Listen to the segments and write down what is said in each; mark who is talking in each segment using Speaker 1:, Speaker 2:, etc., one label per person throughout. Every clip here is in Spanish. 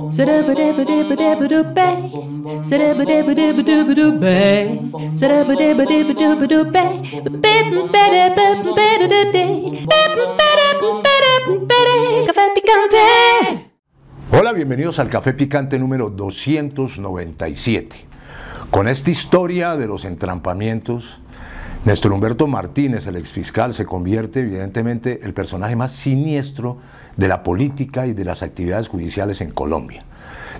Speaker 1: Hola,
Speaker 2: bienvenidos al Café Picante número 297. Con esta historia de los entrampamientos, nuestro Humberto Martínez, el exfiscal, se convierte evidentemente el personaje más siniestro de la política y de las actividades judiciales en Colombia.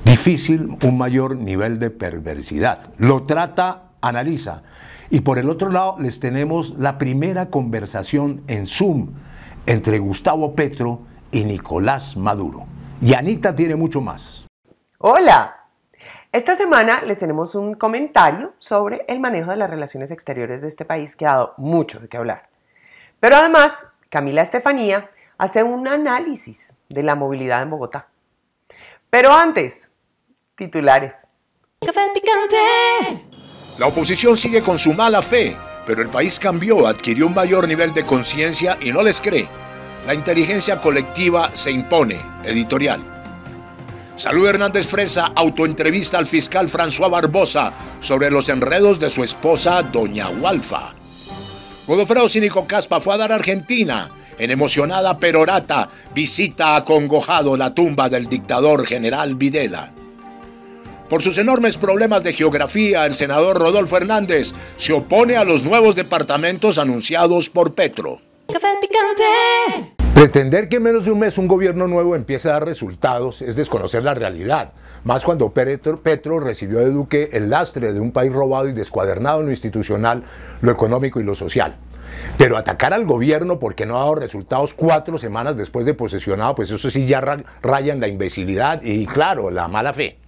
Speaker 2: Difícil un mayor nivel de perversidad. Lo trata, analiza. Y por el otro lado les tenemos la primera conversación en Zoom entre Gustavo Petro y Nicolás Maduro. Y Anita tiene mucho más.
Speaker 3: Hola, esta semana les tenemos un comentario sobre el manejo de las relaciones exteriores de este país que ha dado mucho de qué hablar. Pero además, Camila Estefanía Hace un análisis de la movilidad en Bogotá. Pero antes, titulares. Café picante.
Speaker 2: La oposición sigue con su mala fe, pero el país cambió, adquirió un mayor nivel de conciencia y no les cree. La inteligencia colectiva se impone. Editorial. Salud Hernández Fresa autoentrevista al fiscal François Barbosa sobre los enredos de su esposa, Doña Walfa. Godofredo Cínico Caspa fue a dar a Argentina en emocionada perorata visita acongojado la tumba del dictador general Videla. Por sus enormes problemas de geografía, el senador Rodolfo Hernández se opone a los nuevos departamentos anunciados por Petro. Pretender que en menos de un mes un gobierno nuevo empiece a dar resultados es desconocer la realidad, más cuando Petro, Petro, recibió de Duque el lastre de un país robado y descuadernado en lo institucional, lo económico y lo social. Pero atacar al gobierno porque no ha dado resultados cuatro semanas después de posesionado, pues eso sí ya rayan la imbecilidad y claro, la mala fe.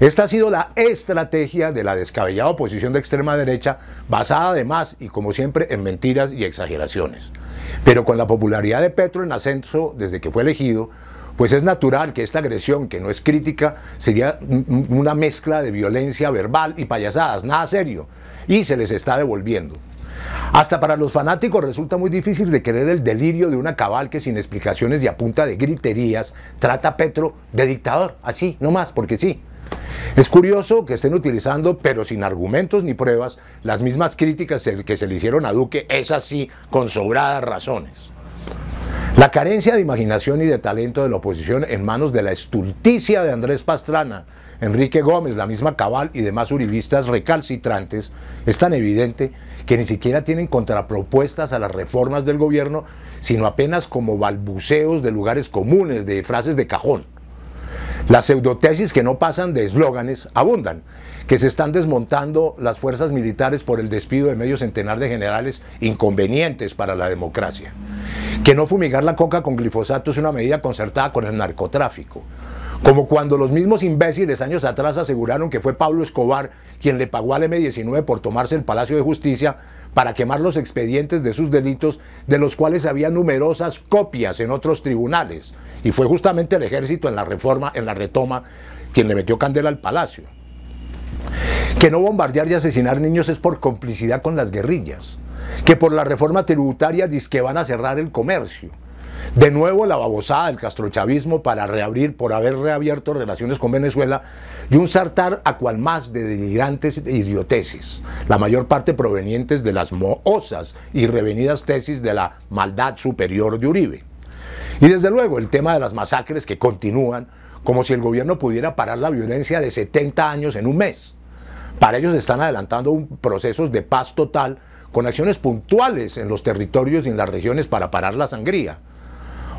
Speaker 2: Esta ha sido la estrategia de la descabellada oposición de extrema derecha, basada además y como siempre en mentiras y exageraciones. Pero con la popularidad de Petro en ascenso desde que fue elegido, pues es natural que esta agresión, que no es crítica, sería una mezcla de violencia verbal y payasadas, nada serio, y se les está devolviendo. Hasta para los fanáticos resulta muy difícil de creer el delirio de una cabal que sin explicaciones y a punta de griterías trata a Petro de dictador, así, no más, porque sí. Es curioso que estén utilizando, pero sin argumentos ni pruebas, las mismas críticas que se le hicieron a Duque, es así, con sobradas razones. La carencia de imaginación y de talento de la oposición en manos de la estulticia de Andrés Pastrana, Enrique Gómez, la misma Cabal y demás uribistas recalcitrantes es tan evidente que ni siquiera tienen contrapropuestas a las reformas del gobierno, sino apenas como balbuceos de lugares comunes, de frases de cajón. Las pseudotesis que no pasan de eslóganes abundan, que se están desmontando las fuerzas militares por el despido de medio centenar de generales inconvenientes para la democracia, que no fumigar la coca con glifosato es una medida concertada con el narcotráfico, como cuando los mismos imbéciles años atrás aseguraron que fue Pablo Escobar quien le pagó al M19 por tomarse el Palacio de Justicia para quemar los expedientes de sus delitos, de los cuales había numerosas copias en otros tribunales. Y fue justamente el ejército en la reforma, en la retoma, quien le metió candela al Palacio. Que no bombardear y asesinar niños es por complicidad con las guerrillas. Que por la reforma tributaria dice que van a cerrar el comercio de nuevo la babosada del castrochavismo para reabrir, por haber reabierto relaciones con Venezuela y un sartar a cual más de delirantes idiotesis, la mayor parte provenientes de las mohosas y revenidas tesis de la maldad superior de Uribe. Y desde luego el tema de las masacres que continúan, como si el gobierno pudiera parar la violencia de 70 años en un mes. Para ellos están adelantando procesos de paz total con acciones puntuales en los territorios y en las regiones para parar la sangría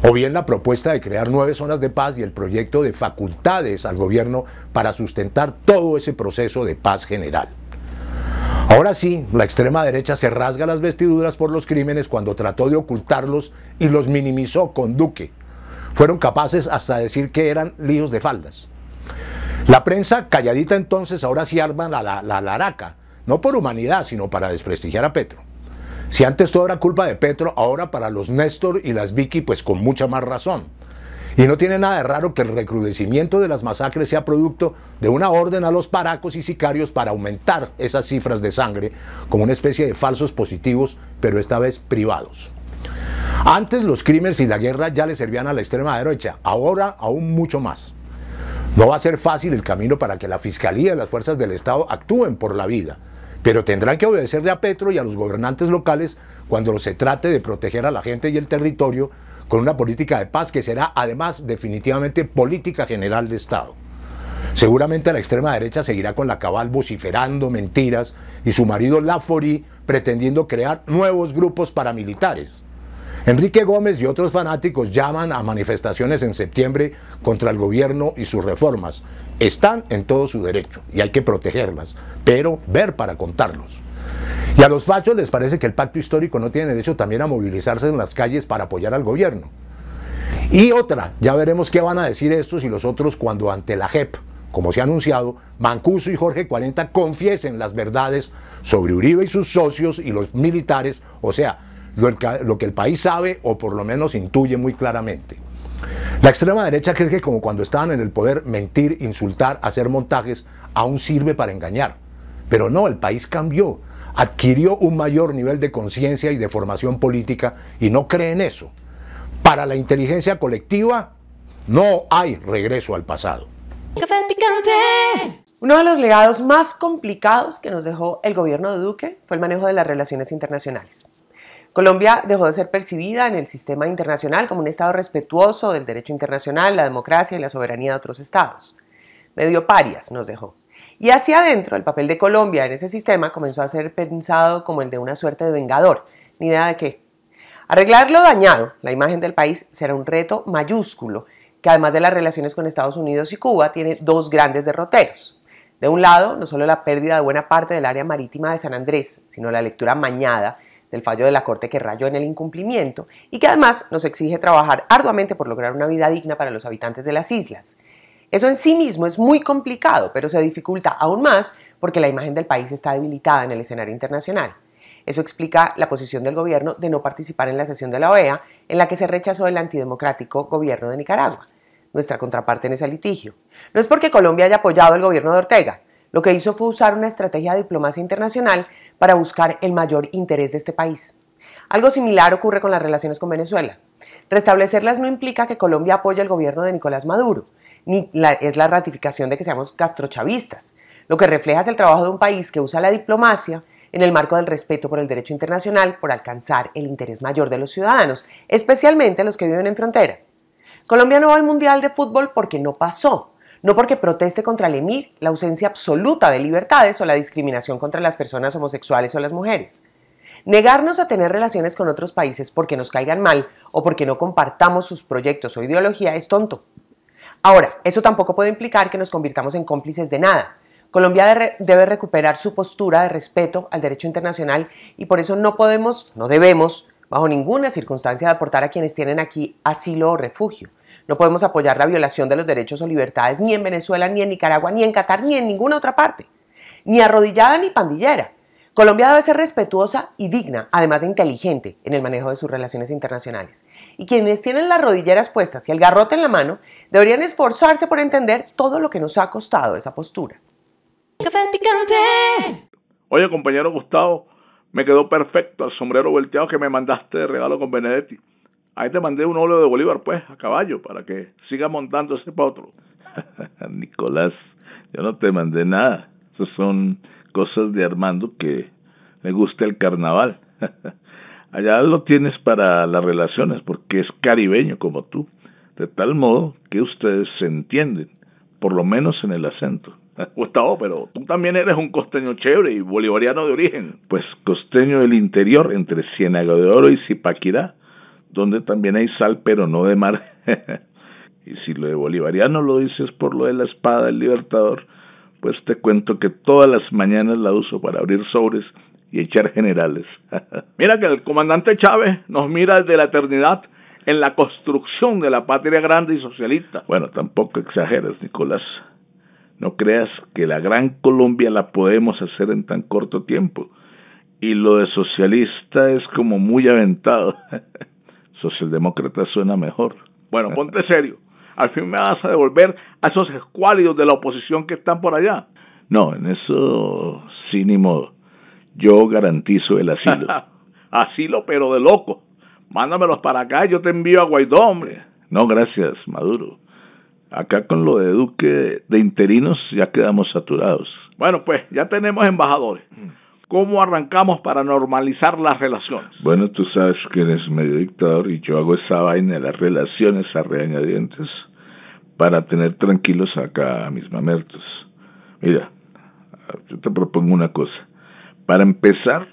Speaker 2: o bien la propuesta de crear nueve zonas de paz y el proyecto de facultades al gobierno para sustentar todo ese proceso de paz general. Ahora sí, la extrema derecha se rasga las vestiduras por los crímenes cuando trató de ocultarlos y los minimizó con Duque. Fueron capaces hasta decir que eran líos de faldas. La prensa calladita entonces ahora sí arma la, la, la laraca, no por humanidad, sino para desprestigiar a Petro. Si antes todo era culpa de Petro, ahora para los Néstor y las Vicky, pues con mucha más razón. Y no tiene nada de raro que el recrudecimiento de las masacres sea producto de una orden a los paracos y sicarios para aumentar esas cifras de sangre como una especie de falsos positivos, pero esta vez privados. Antes los crímenes y la guerra ya le servían a la extrema derecha, ahora aún mucho más. No va a ser fácil el camino para que la Fiscalía y las fuerzas del Estado actúen por la vida, pero tendrán que obedecerle a Petro y a los gobernantes locales cuando se trate de proteger a la gente y el territorio con una política de paz que será además definitivamente política general de Estado. Seguramente la extrema derecha seguirá con la cabal vociferando mentiras y su marido Lafori pretendiendo crear nuevos grupos paramilitares. Enrique Gómez y otros fanáticos llaman a manifestaciones en septiembre contra el gobierno y sus reformas. Están en todo su derecho y hay que protegerlas, pero ver para contarlos. Y a los fachos les parece que el pacto histórico no tiene derecho también a movilizarse en las calles para apoyar al gobierno. Y otra, ya veremos qué van a decir estos y los otros cuando ante la JEP, como se ha anunciado, Mancuso y Jorge 40 confiesen las verdades sobre Uribe y sus socios y los militares, o sea, lo que, el país sabe o por lo menos intuye muy claramente. La extrema derecha cree que como cuando estaban en el poder, mentir, insultar, hacer montajes, aún sirve para engañar. Pero no, el país cambió, adquirió un mayor nivel de conciencia y de formación política y no cree en eso. Para la inteligencia colectiva no hay regreso al pasado.
Speaker 3: Café picante. Uno de los legados más complicados que nos dejó el gobierno de Duque fue el manejo de las relaciones internacionales. Colombia dejó de ser percibida en el sistema internacional como un Estado respetuoso del derecho internacional, la democracia y la soberanía de otros estados. Medio parias nos dejó. Y hacia adentro, el papel de Colombia en ese sistema comenzó a ser pensado como el de una suerte de vengador, ni idea de qué. Arreglar lo dañado, la imagen del país, será un reto mayúsculo, que además de las relaciones con Estados Unidos y Cuba, tiene dos grandes derroteros. De un lado, no solo la pérdida de buena parte del área marítima de San Andrés, sino la lectura mañada del fallo de la Corte que rayó en el incumplimiento y que además nos exige trabajar arduamente por lograr una vida digna para los habitantes de las islas. Eso en sí mismo es muy complicado, pero se dificulta aún más porque la imagen del país está debilitada en el escenario internacional. Eso explica la posición del gobierno de no participar en la sesión de la OEA en la que se rechazó el antidemocrático gobierno de Nicaragua, nuestra contraparte en ese litigio. No es porque Colombia haya apoyado al gobierno de Ortega, lo que hizo fue usar una estrategia de diplomacia internacional para buscar el mayor interés de este país. Algo similar ocurre con las relaciones con Venezuela. Restablecerlas no implica que Colombia apoye el gobierno de Nicolás Maduro, ni es la ratificación de que seamos castrochavistas. Lo que refleja es el trabajo de un país que usa la diplomacia en el marco del respeto por el derecho internacional por alcanzar el interés mayor de los ciudadanos, especialmente los que viven en frontera. Colombia no va al Mundial de Fútbol porque no pasó, no porque proteste contra el emir la ausencia absoluta de libertades o la discriminación contra las personas homosexuales o las mujeres. Negarnos a tener relaciones con otros países porque nos caigan mal o porque no compartamos sus proyectos o ideología es tonto. Ahora, eso tampoco puede implicar que nos convirtamos en cómplices de nada. Colombia debe recuperar su postura de respeto al derecho internacional y por eso no podemos, no debemos, bajo ninguna circunstancia, aportar a quienes tienen aquí asilo o refugio no podemos apoyar la violación de los derechos o libertades ni en Venezuela, ni en Nicaragua, ni en Qatar, ni en ninguna otra parte. Ni arrodillada ni pandillera. Colombia debe ser respetuosa y digna, además de inteligente, en el manejo de sus relaciones internacionales. Y quienes tienen las rodilleras puestas y el garrote en la mano deberían esforzarse por entender todo lo que nos ha costado esa postura.
Speaker 1: Café picante.
Speaker 3: Oye,
Speaker 4: compañero Gustavo, me quedó perfecto el sombrero volteado que me mandaste de regalo con Benedetti ahí te mandé un óleo de Bolívar, pues, a caballo, para que siga montando ese otro. Nicolás, yo no te mandé nada. Esas son cosas de Armando que le gusta el carnaval. Allá lo tienes para las relaciones, porque es caribeño como tú, de tal modo que ustedes se entienden, por lo menos en el acento. Gustavo, pero tú también eres un costeño chévere y bolivariano de origen. Pues costeño del interior, entre Ciénaga de Oro y Zipaquirá, donde también hay sal, pero no de mar. y si lo de bolivariano lo dices por lo de la espada del libertador, pues te cuento que todas las mañanas la uso para abrir sobres y echar generales. mira que el comandante Chávez nos mira desde la eternidad en la construcción de la patria grande y socialista. Bueno, tampoco exageres, Nicolás. No creas que la gran Colombia la podemos hacer en tan corto tiempo. Y lo de socialista es como muy aventado. socialdemócrata suena mejor. Bueno, ponte serio. Al fin me vas a devolver a esos escuálidos de la oposición que están por allá. No, en eso sí Yo garantizo el asilo. asilo, pero de loco. Mándamelos para acá, y yo te envío a Guaidó, hombre. Eh, no, gracias, Maduro. Acá con lo de Duque de interinos ya quedamos saturados. Bueno, pues ya tenemos embajadores. Mm. ¿Cómo arrancamos para normalizar las relaciones? Bueno, tú sabes que eres medio dictador y yo hago esa vaina de las relaciones a reañadientes para tener tranquilos acá a mis mamertos. Mira, yo te propongo una cosa. Para empezar,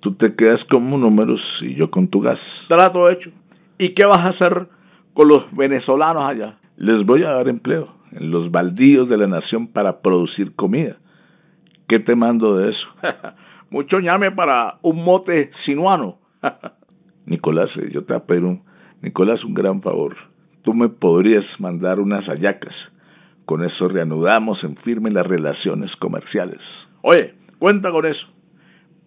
Speaker 4: tú te quedas con números y yo con tu gas. Trato hecho. ¿Y qué vas a hacer con los venezolanos allá? Les voy a dar empleo en los baldíos de la nación para producir comida. ¿Qué te mando de eso? mucho ñame para un mote sinuano. Nicolás, eh, yo te apelo, Nicolás, un gran favor. Tú me podrías mandar unas ayacas Con eso reanudamos en firme las relaciones comerciales. Oye, cuenta con eso.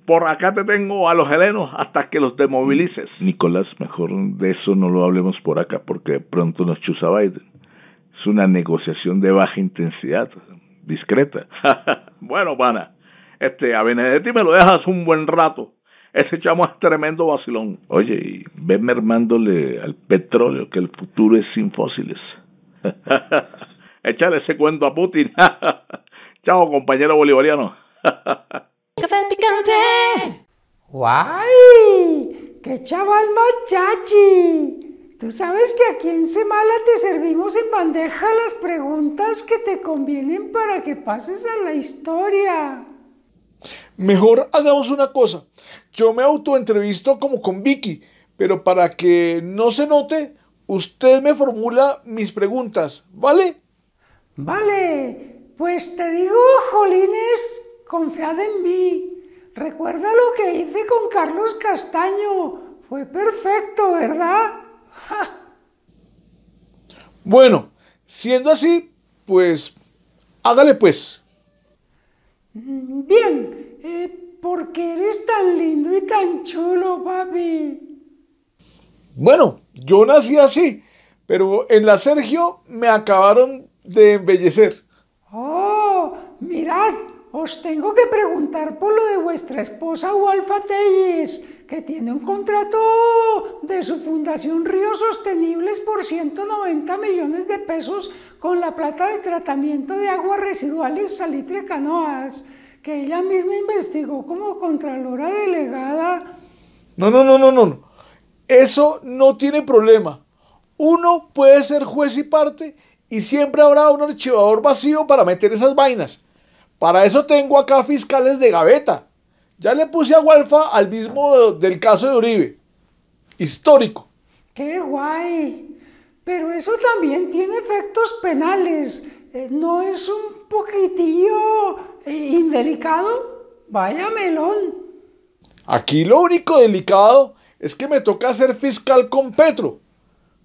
Speaker 4: Por acá te tengo a los helenos hasta que los demovilices. Nicolás, mejor de eso no lo hablemos por acá porque de pronto nos chusa Biden. Es una negociación de baja intensidad, discreta. bueno, pana, este, a Benedetti me lo dejas un buen rato. Ese chamo es tremendo vacilón. Oye, y ve mermándole al petróleo que el futuro es sin fósiles. Échale ese cuento a Putin. Chao, compañero bolivariano. Café
Speaker 5: picante. ¡Guay! ¡Qué chaval machachi! Tú sabes que aquí en Semala te servimos en bandeja las preguntas que te convienen para que pases a la historia.
Speaker 6: Mejor hagamos una cosa. Yo me autoentrevisto como con Vicky, pero para que no se note, usted me formula mis preguntas, ¿vale? Vale, pues te digo, Jolines, confiad en mí.
Speaker 5: Recuerda lo que hice con Carlos Castaño. Fue perfecto, ¿verdad?
Speaker 6: Bueno, siendo así, pues hágale pues.
Speaker 5: Mm, bien, ¿por eh, porque eres tan lindo y tan chulo, papi.
Speaker 6: Bueno, yo nací así, pero en la Sergio me acabaron de embellecer.
Speaker 5: Oh, mirad, os tengo que preguntar por lo de vuestra esposa Walfa Tellis, que tiene un contrato de su Fundación Ríos Sostenibles por 190 millones de pesos con la plata de tratamiento de aguas residuales Salitre Canoas, que ella misma investigó como Contralora Delegada.
Speaker 6: No, no, no, no, no. Eso no tiene problema. Uno puede ser juez y parte y siempre habrá un archivador vacío para meter esas vainas. Para eso tengo acá fiscales de gaveta. Ya le puse a Walfa al mismo del caso de Uribe. Histórico.
Speaker 5: ¡Qué guay! Pero eso también tiene efectos penales. Eh, ¿No es un poquitillo eh, indelicado? Vaya
Speaker 6: melón. Aquí lo único delicado es que me toca ser fiscal con Petro.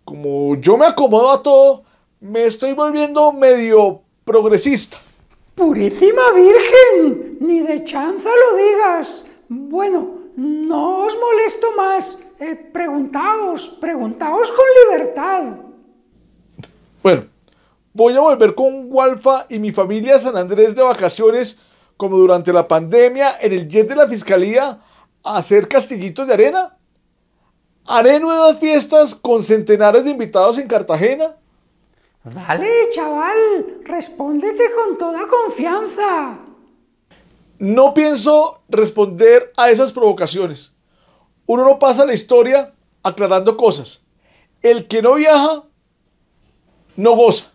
Speaker 6: Como yo me acomodo a todo, me estoy volviendo medio progresista. Purísima Virgen,
Speaker 5: ni de chanza lo digas. Bueno, no os molesto más. Eh, preguntaos, preguntaos con
Speaker 6: libertad. Bueno, voy a volver con Walfa y mi familia a San Andrés de vacaciones, como durante la pandemia, en el jet de la fiscalía, a hacer castillitos de arena. Haré nuevas fiestas con centenares de invitados en Cartagena. Dale, chaval, respóndete con toda confianza. No pienso responder a esas provocaciones. Uno no pasa la historia aclarando cosas. El que no viaja no goza.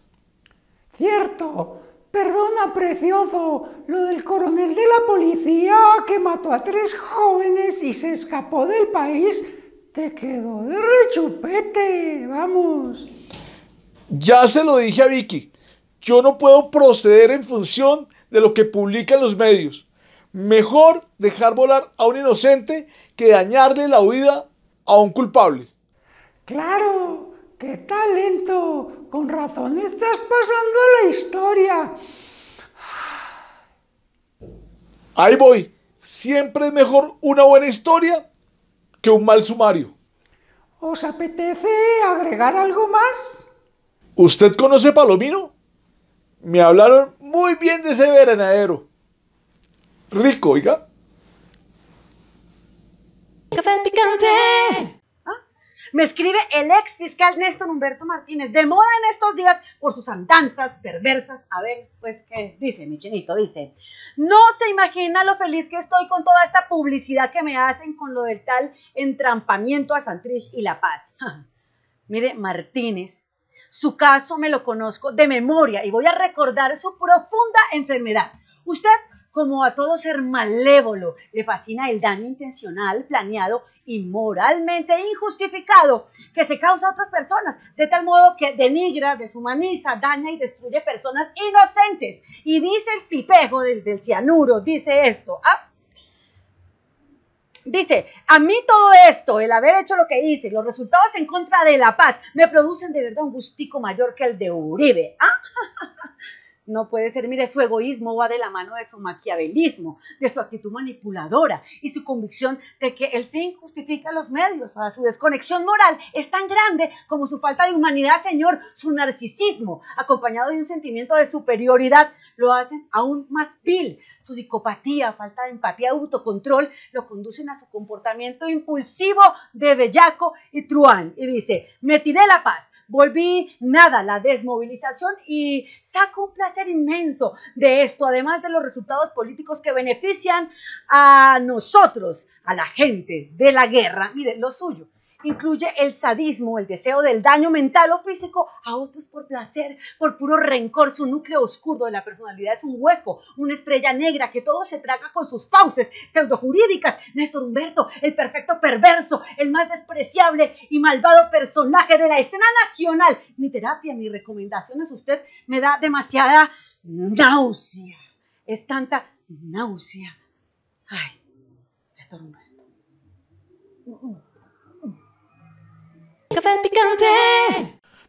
Speaker 5: Cierto. Perdona, precioso, lo del coronel de la policía que mató a tres jóvenes y se escapó del país, te quedó de rechupete, vamos.
Speaker 6: Ya se lo dije a Vicky, yo no puedo proceder en función de lo que publican los medios. Mejor dejar volar a un inocente que dañarle la vida a un culpable.
Speaker 5: Claro, ¡Qué
Speaker 6: talento! Con razón estás pasando la
Speaker 5: historia.
Speaker 6: Ahí voy. Siempre es mejor una buena historia que un mal sumario. ¿Os
Speaker 5: apetece agregar algo más?
Speaker 6: ¿Usted conoce Palomino? Me hablaron muy bien de ese veranadero. Rico, oiga.
Speaker 7: picante. Me escribe el ex fiscal Néstor Humberto Martínez, de moda en estos días por sus andanzas perversas. A ver, pues, ¿qué dice mi chinito? Dice, no se imagina lo feliz que estoy con toda esta publicidad que me hacen con lo del tal entrampamiento a Santrich y La Paz. Mire, Martínez, su caso me lo conozco de memoria y voy a recordar su profunda enfermedad. Usted como a todo ser malévolo, le fascina el daño intencional, planeado y moralmente injustificado que se causa a otras personas, de tal modo que denigra, deshumaniza, daña y destruye personas inocentes. Y dice el tipejo del, cianuro, dice esto, ¿ah? Dice, a mí todo esto, el haber hecho lo que hice, los resultados en contra de la paz, me producen de verdad un gustico mayor que el de Uribe. Ah, No puede ser, mire, su egoísmo va de la mano de su maquiavelismo, de su actitud manipuladora y su convicción de que el fin justifica los medios. A su desconexión moral es tan grande como su falta de humanidad, Señor, su narcisismo, acompañado de un sentimiento de superioridad, lo hacen aún más vil. Su psicopatía, falta de empatía, autocontrol, lo conducen a su comportamiento impulsivo de bellaco y truán. Y dice, me tiré la paz, volví nada, la desmovilización y saco un placer ser inmenso de esto, además de los resultados políticos que benefician a nosotros, a la gente de la guerra miren, lo suyo incluye el sadismo, el deseo del daño mental o físico a otros por placer, por puro rencor. Su núcleo oscuro de la personalidad es un hueco, una estrella negra que todo se traga con sus fauces pseudo-jurídicas. Néstor Humberto, el perfecto perverso, el más despreciable y malvado personaje de la escena nacional. Mi terapia, mis recomendaciones, usted me da demasiada náusea. Es tanta náusea. Ay, Néstor Humberto.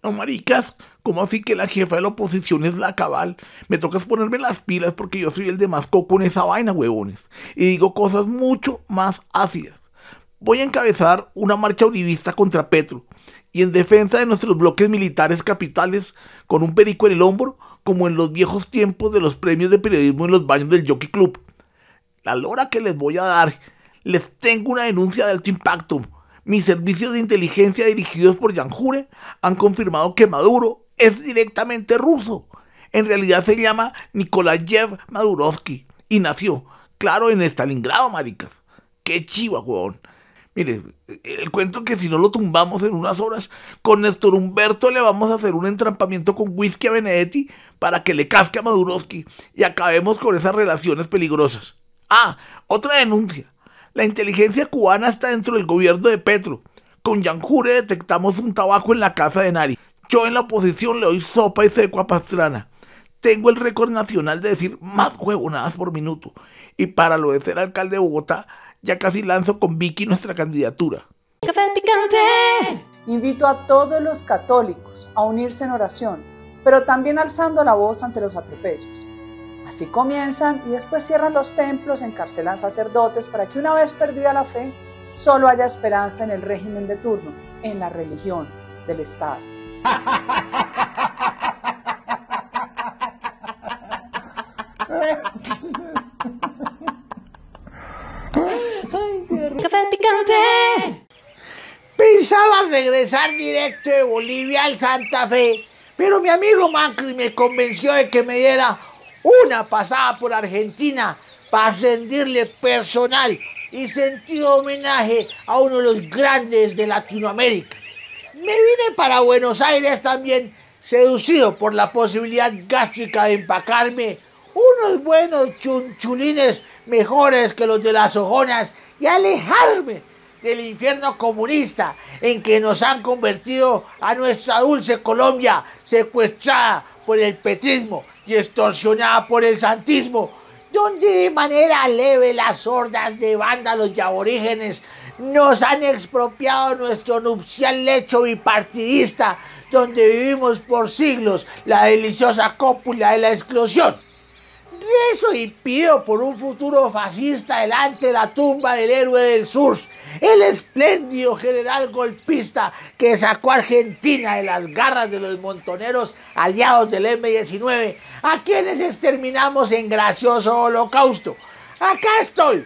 Speaker 8: No, maricas, ¿cómo así que la jefa de la oposición es la cabal? Me tocas ponerme las pilas porque yo soy el de más coco en esa vaina, huevones. Y digo cosas mucho más ácidas. Voy a encabezar una marcha uribista contra Petro y en defensa de nuestros bloques militares capitales con un perico en el hombro, como en los viejos tiempos de los premios de periodismo en los baños del Jockey Club. La lora que les voy a dar, les tengo una denuncia de alto impacto mis servicios de inteligencia dirigidos por Yanjure han confirmado que Maduro es directamente ruso. En realidad se llama Nikolayev Madurovsky y nació, claro, en Stalingrado, maricas. Qué chiva, huevón. Mire, el cuento que si no lo tumbamos en unas horas, con Néstor Humberto le vamos a hacer un entrampamiento con whisky a Benedetti para que le casque a Madurovsky y acabemos con esas relaciones peligrosas. Ah, otra denuncia. La inteligencia cubana está dentro del gobierno de Petro. Con Yanjure detectamos un tabaco en la casa de Nari. Yo en la oposición le doy sopa y seco a Pastrana. Tengo el récord nacional de decir más huevonadas por minuto. Y para lo de ser alcalde de Bogotá, ya casi lanzo con Vicky nuestra candidatura.
Speaker 3: Café picante. Invito a todos los católicos a unirse en oración, pero también alzando la voz ante los atropellos. Así comienzan y después cierran los templos, encarcelan sacerdotes para que una vez perdida la fe, solo haya esperanza en el régimen de turno, en la religión del Estado.
Speaker 8: Café picante. Pensaba regresar directo de Bolivia al Santa Fe, pero mi amigo Macri me convenció de que me diera una pasada por Argentina para rendirle personal y sentido homenaje a uno de los grandes de Latinoamérica. Me vine para Buenos Aires también seducido por la posibilidad gástrica de empacarme unos buenos chunchulines mejores que los de las ojonas y alejarme del infierno comunista en que nos han convertido a nuestra dulce Colombia secuestrada por el petismo y extorsionada por el santismo, donde de manera leve las hordas de vándalos y aborígenes nos han expropiado nuestro nupcial lecho bipartidista, donde vivimos por siglos la deliciosa cópula de la exclusión. Eso impidió por un futuro fascista delante de la tumba del héroe del sur, el espléndido general golpista que sacó a Argentina de las garras de los montoneros aliados del M-19, a quienes exterminamos en gracioso holocausto. Acá estoy,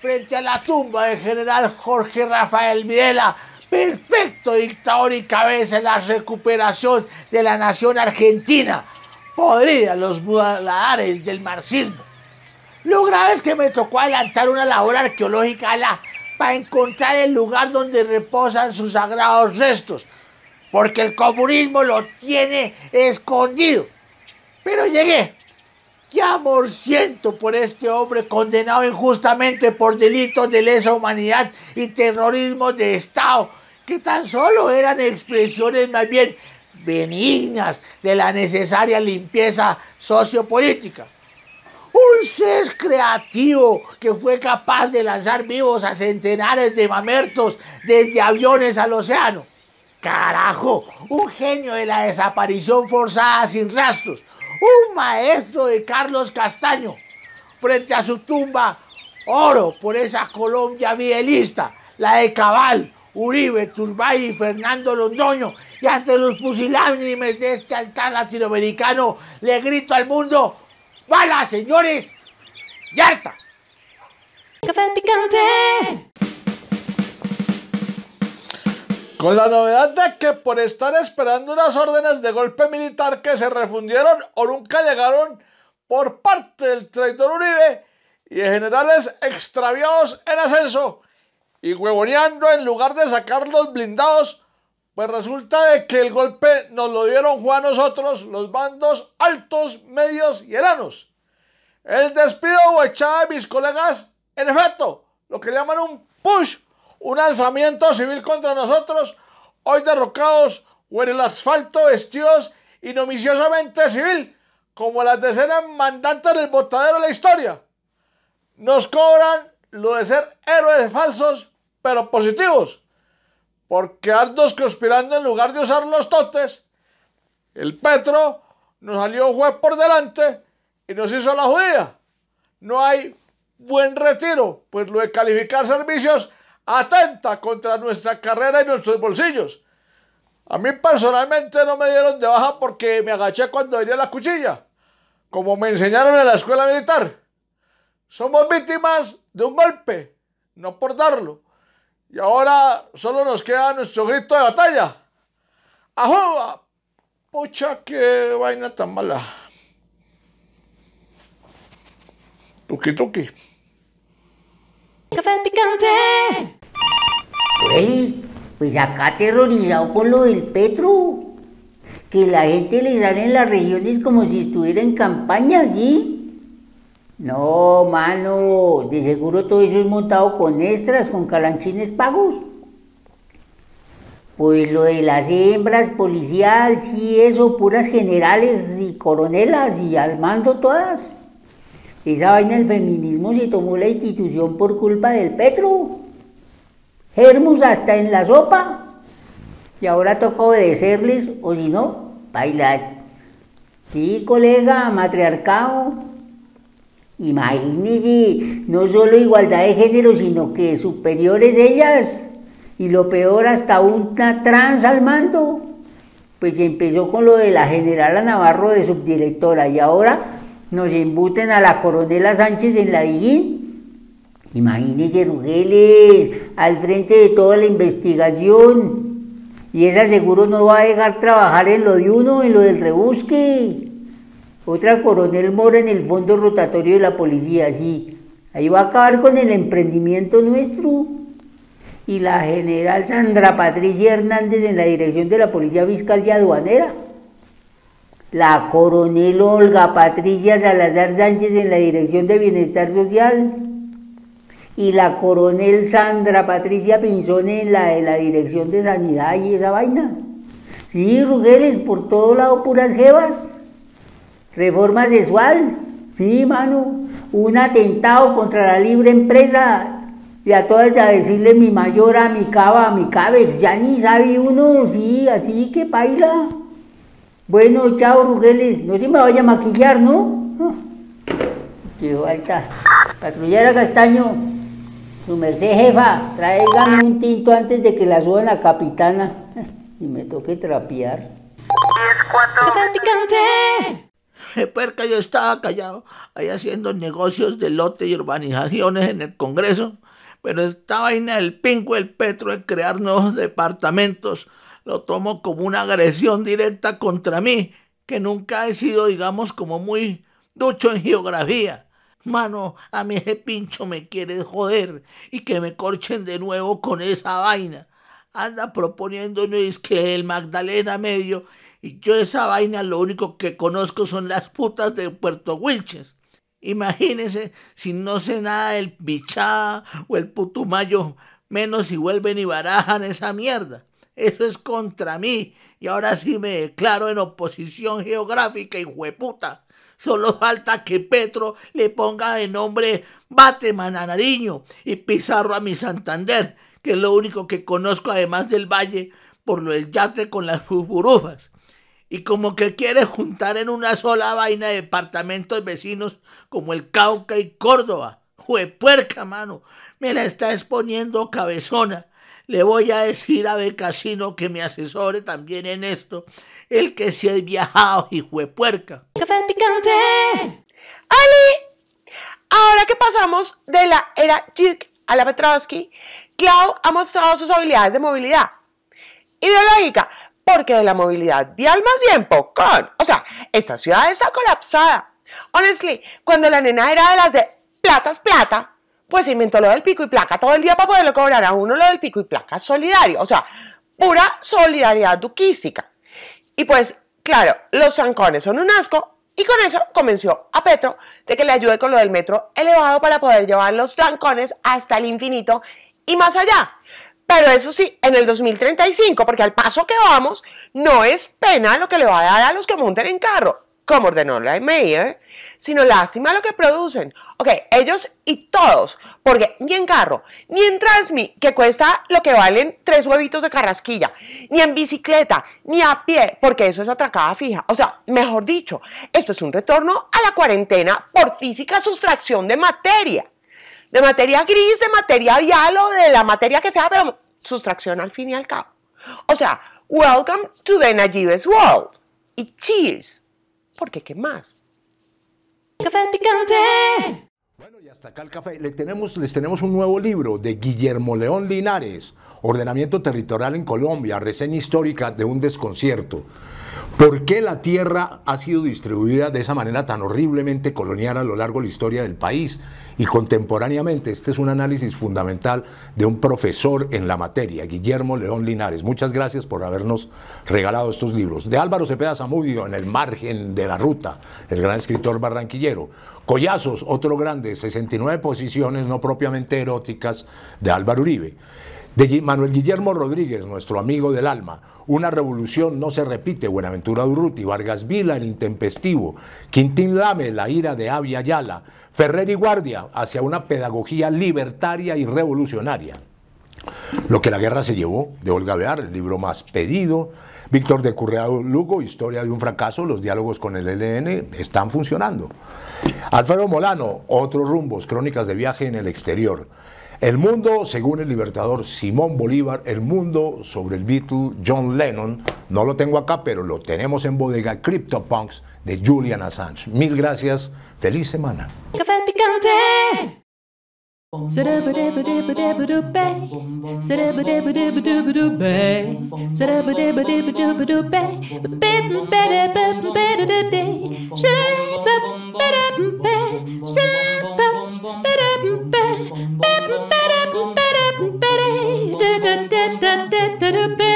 Speaker 8: frente a la tumba del general Jorge Rafael Videla, perfecto dictador y cabeza en la recuperación de la nación argentina. Podría los budalares del marxismo. Lo grave es que me tocó adelantar una labor arqueológica para encontrar el lugar donde reposan sus sagrados restos, porque el comunismo lo tiene escondido. Pero llegué. ¡Qué amor siento por este hombre condenado injustamente por delitos de lesa humanidad y terrorismo de Estado, que tan solo eran expresiones más bien benignas de la necesaria limpieza sociopolítica. Un ser creativo que fue capaz de lanzar vivos a centenares de mamertos desde aviones al océano. Carajo, un genio de la desaparición forzada sin rastros. Un maestro de Carlos Castaño. Frente a su tumba, oro por esa Colombia bielista la de Cabal, Uribe, Turbay y Fernando Londoño. Y ante los pusilánimes de este altar latinoamericano, le grito al mundo, ¡Bala, señores! ¡Y harta! Café
Speaker 6: picante. Con la novedad de que por estar esperando unas órdenes de golpe militar que se refundieron o nunca llegaron por parte del traidor Uribe y de generales extraviados en ascenso, y huevoneando en lugar de sacar los blindados, pues resulta de que el golpe nos lo dieron Juan a nosotros, los bandos altos, medios y enanos. El despido o echada de mis colegas, en efecto, lo que llaman un push, un alzamiento civil contra nosotros, hoy derrocados o en el asfalto vestidos inomiciosamente civil, como las decenas mandantes del botadero de la historia. Nos cobran lo de ser héroes falsos pero positivos. Porque andos conspirando en lugar de usar los totes. El Petro nos salió un juez por delante y nos hizo la judía. No hay buen retiro, pues lo de calificar servicios atenta contra nuestra carrera y nuestros bolsillos. A mí personalmente no me dieron de baja porque me agaché cuando venía la cuchilla, como me enseñaron en la escuela militar. Somos víctimas de un golpe, no por darlo. Y ahora solo nos queda nuestro grito de batalla. ¡Ajú! Pucha, qué vaina tan mala.
Speaker 9: Toque, toque
Speaker 1: Café picante.
Speaker 9: Pues, pues acá aterrorizado con lo del Petro. Que la gente le sale en las regiones como si estuviera en campaña allí. No, mano, de seguro todo eso es montado con extras, con calanchines pagos. Pues lo de las hembras policial, sí, eso, puras generales y coronelas y al mando todas. Esa vaina el feminismo se tomó la institución por culpa del Petro. Hermos hasta en la sopa. Y ahora toca obedecerles, o si no, bailar. Sí, colega, matriarcado imagínese, no solo igualdad de género, sino que superiores ellas, y lo peor, hasta una trans al mando. Pues empezó con lo de la generala Navarro de subdirectora, y ahora nos embuten a la coronela Sánchez en la DIGIN. imagínese Rugeles, al frente de toda la investigación, y esa seguro no va a dejar trabajar en lo de uno, en lo del rebusque. Otra coronel Mora en el fondo rotatorio de la policía, sí. Ahí va a acabar con el emprendimiento nuestro. Y la general Sandra Patricia Hernández en la dirección de la Policía Fiscal y Aduanera. La coronel Olga Patricia Salazar Sánchez en la dirección de Bienestar Social. Y la coronel Sandra Patricia Pinzón en la de la dirección de Sanidad y esa vaina. Sí, Rugeles, por todo lado puras jevas reforma sexual, sí, mano, un atentado contra la libre empresa. Y a todas a decirle mi a mi cava, mi cabeza, ya ni sabe uno, sí, así que baila. Bueno, chao, Rugeles, no se me vaya a maquillar, ¿no? Ah. ¡Qué falta. Patrullera Castaño, su merced jefa, tráigame un tinto antes de que la suba la capitana y me toque trapear. Es
Speaker 1: cuatro. Espera eh, perca
Speaker 8: yo estaba callado, ahí haciendo negocios de lote y urbanizaciones en el Congreso, pero esta vaina del pingo el Petro de crear nuevos departamentos lo tomo como una agresión directa contra mí, que nunca he sido, digamos, como muy ducho en geografía. Mano, a mí ese pincho me quiere joder y que me corchen de nuevo con esa vaina. Anda proponiendo, que el Magdalena Medio y yo esa vaina lo único que conozco son las putas de Puerto Wilches. Imagínense si no sé nada del Bichá o el Putumayo, menos si vuelven y barajan esa mierda. Eso es contra mí. Y ahora sí me declaro en oposición geográfica y hueputa. Solo falta que Petro le ponga de nombre Bateman a Nariño y Pizarro a mi Santander, que es lo único que conozco además del Valle por lo del yate con las fufurufas y como que quiere juntar en una sola vaina de departamentos vecinos como el Cauca y Córdoba. ¡Juepuerca, mano! Me la está exponiendo cabezona. Le voy a decir a Casino que me asesore también en esto. El que se ha viajado y puerca.
Speaker 1: Café picante.
Speaker 3: ¡Ali! Ahora que pasamos de la era Jig a la Petrovsky, Clau ha mostrado sus habilidades de movilidad ideológica, porque de la movilidad vial más bien con, O sea, esta ciudad está colapsada. Honestly, cuando la nena era de las de platas plata, pues se inventó lo del pico y placa todo el día para poderlo cobrar a uno lo del pico y placa solidario. O sea, pura solidaridad duquística. Y pues, claro, los trancones son un asco y con eso convenció a Petro de que le ayude con lo del metro elevado para poder llevar los trancones hasta el infinito y más allá. Pero eso sí, en el 2035, porque al paso que vamos, no es pena lo que le va a dar a los que monten en carro, como ordenó la mayor sino lástima lo que producen. Ok, ellos y todos, porque ni en carro, ni en Transmi, que cuesta lo que valen tres huevitos de carrasquilla, ni en bicicleta, ni a pie, porque eso es atracada fija. O sea, mejor dicho, esto es un retorno a la cuarentena por física sustracción de materia. De materia gris, de materia vial o de la materia que sea, pero sustracción al fin y al cabo. O sea, welcome to the Najibes world. Y cheers. Porque qué más.
Speaker 1: Café picante.
Speaker 2: Bueno, y hasta acá el café. Le tenemos, les tenemos un nuevo libro de Guillermo León Linares. Ordenamiento territorial en Colombia, reseña histórica de un desconcierto. ¿Por qué la tierra ha sido distribuida de esa manera tan horriblemente colonial a lo largo de la historia del país? Y contemporáneamente, este es un análisis fundamental de un profesor en la materia, Guillermo León Linares. Muchas gracias por habernos regalado estos libros. De Álvaro Cepeda Zamudio, En el margen de la ruta, el gran escritor barranquillero. Collazos, otro grande, 69 posiciones no propiamente eróticas de Álvaro Uribe. Manuel Guillermo Rodríguez, nuestro amigo del alma. Una revolución no se repite, Buenaventura Durruti, Vargas Vila, el intempestivo, Quintín Lame, la ira de Avia Ayala, Ferrer y Guardia, hacia una pedagogía libertaria y revolucionaria. Lo que la guerra se llevó, de Olga Bear, el libro más pedido. Víctor de Curreado Lugo, Historia de un fracaso, los diálogos con el e LN están funcionando. Alfredo Molano, Otros rumbos, Crónicas de viaje en el exterior. El mundo, según el libertador Simón Bolívar, el mundo sobre el Beatle John Lennon, no lo tengo acá, pero lo tenemos en bodega CryptoPunks de Julian Assange. Mil gracias, feliz semana.
Speaker 1: that a